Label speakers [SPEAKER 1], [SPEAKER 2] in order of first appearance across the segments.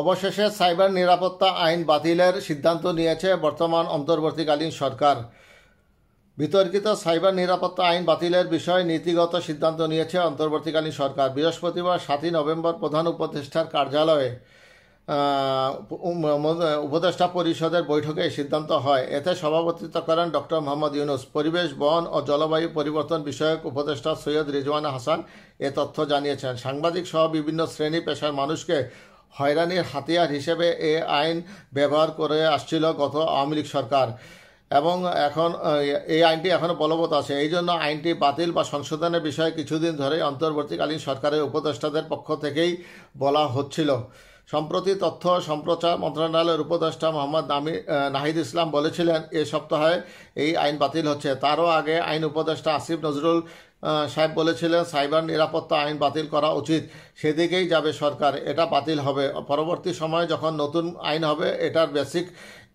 [SPEAKER 1] অবশেষে সাইবার নিরাপত্তা আইন বাতিলের সিদ্ধান্ত নিয়েছে বর্তমান অন্তর্বর্তীকালীন সরকার বিতর্কিত সাইবার নিরাপত্তা আইন বাতিলের বিষয়ে নীতিগত সিদ্ধান্ত নিয়েছে অন্তর্বর্তীকালীন সরকার বৃহস্পতিবার সাতই নভেম্বর প্রধান উপদেষ্টার কার্যালয়ে উপদেষ্টা পরিষদের বৈঠকে সিদ্ধান্ত হয় এতে সভাপতিত্ব করেন ডক্টর মোহাম্মদ ইউনুস পরিবেশ বন ও জলবায়ু পরিবর্তন বিষয়ক উপদেষ্টা সৈয়দ রিজওয়ান হাসান এ তথ্য জানিয়েছেন সাংবাদিক সহ বিভিন্ন শ্রেণী পেশার মানুষকে হয়রানির হাতিয়ার হিসেবে এ আইন ব্যবহার করে আসছিল গত আওয়ামী লীগ সরকার এবং এখন এই আইনটি এখনও বলবৎ আছে এই জন্য আইনটি বাতিল বা সংশোধনের বিষয়ে কিছুদিন ধরে অন্তর্বর্তীকালীন সরকারের উপদেষ্টাদের পক্ষ থেকেই বলা হচ্ছিল সম্প্রতি তথ্য সম্প্রচার মন্ত্রণালয়ের উপদেষ্টা মোহাম্মদ নামি নাহিদ ইসলাম বলেছিলেন এ সপ্তাহে এই আইন বাতিল হচ্ছে তারও আগে আইন উপদেষ্টা আসিফ নজরুল সাহেব বলেছিলেন সাইবার নিরাপত্তা আইন বাতিল করা উচিত সেদিকেই যাবে সরকার এটা বাতিল হবে পরবর্তী সময়ে যখন নতুন আইন হবে এটার বেসিক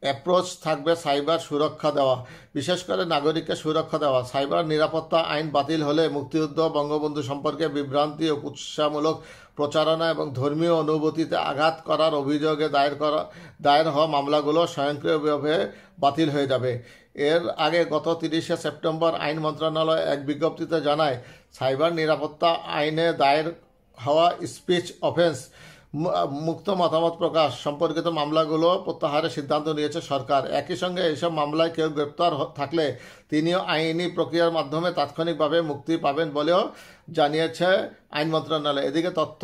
[SPEAKER 1] অ্যাপ্রোচ থাকবে সাইবার সুরক্ষা দেওয়া বিশেষ করে নাগরিককে সুরক্ষা দেওয়া সাইবার নিরাপত্তা আইন বাতিল হলে মুক্তিযুদ্ধ বঙ্গবন্ধু সম্পর্কে বিভ্রান্তি ও উৎসাহমূলক প্রচারণা এবং ধর্মীয় অনুভূতিতে আঘাত করার অভিযোগে দায়ের করা দায়ের হওয়া মামলাগুলো স্বয়ংক্রিয়ভাবে বাতিল হয়ে যাবে এর আগে গত তিরিশে সেপ্টেম্বর আইন মন্ত্রণালয় এক বিজ্ঞপ্তিতে জানায় সাইবার নিরাপত্তা আইনে দায়ের হওয়া স্পিচ অফেন্স মুক্ত মতামত প্রকাশ সম্পর্কিত মামলাগুলো প্রত্যাহারের সিদ্ধান্ত নিয়েছে সরকার একই সঙ্গে এইসব মামলায় কেউ গ্রেপ্তার থাকলে তিনিও আইনি প্রক্রিয়ার মাধ্যমে তাৎক্ষণিকভাবে মুক্তি পাবেন বলেও জানিয়েছে আইন মন্ত্রণালয় এদিকে তথ্য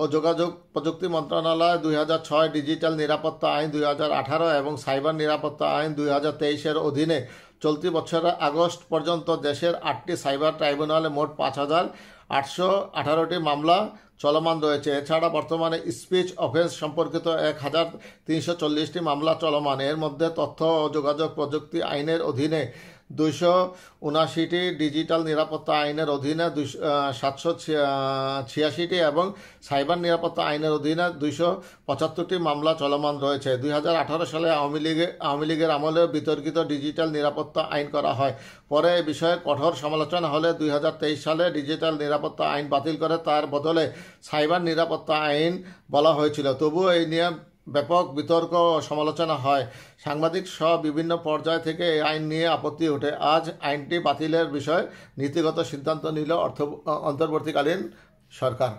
[SPEAKER 1] ও যোগাযোগ প্রযুক্তি মন্ত্রণালয় দুই ডিজিটাল নিরাপত্তা আইন দুই এবং সাইবার নিরাপত্তা আইন দুই অধীনে চলতি বছরের আগস্ট পর্যন্ত দেশের আটটি সাইবার ট্রাইব্যুনালে মোট পাঁচ হাজার আটশো আঠারোটি মামলা চলমান রয়েছে এছাড়া বর্তমানে স্পিচ অফেন্স সম্পর্কিত এক হাজার তিনশো চল্লিশটি মামলা চলমান এর মধ্যে তথ্য ও যোগাযোগ প্রযুক্তি আইনের অধীনে দুইশো উনাশিটি ডিজিটাল নিরাপত্তা আইনের অধীনে সাতশো ছিয়াশিটি এবং সাইবার নিরাপত্তা আইনের অধীনে দুইশো পঁচাত্তরটি মামলা চলমান রয়েছে দুই সালে আওয়ামী লীগের আওয়ামী লীগের আমলে বিতর্কিত ডিজিটাল নিরাপত্তা আইন করা হয় পরে এ বিষয়ে কঠোর সমালোচনা হলে দুই সালে ডিজিটাল নিরাপত্তা আইন বাতিল করে তার বদলে সাইবার নিরাপত্তা আইন বলা হয়েছিল তবুও এই নিয়ে ব্যাপক বিতর্ক সমালোচনা হয় সাংবাদিক সহ বিভিন্ন পর্যায় থেকে এই আইন নিয়ে আপত্তি ওঠে আজ আইনটি বাতিলের বিষয়ে নীতিগত সিদ্ধান্ত নিল অর্থ অন্তর্বর্তীকালীন সরকার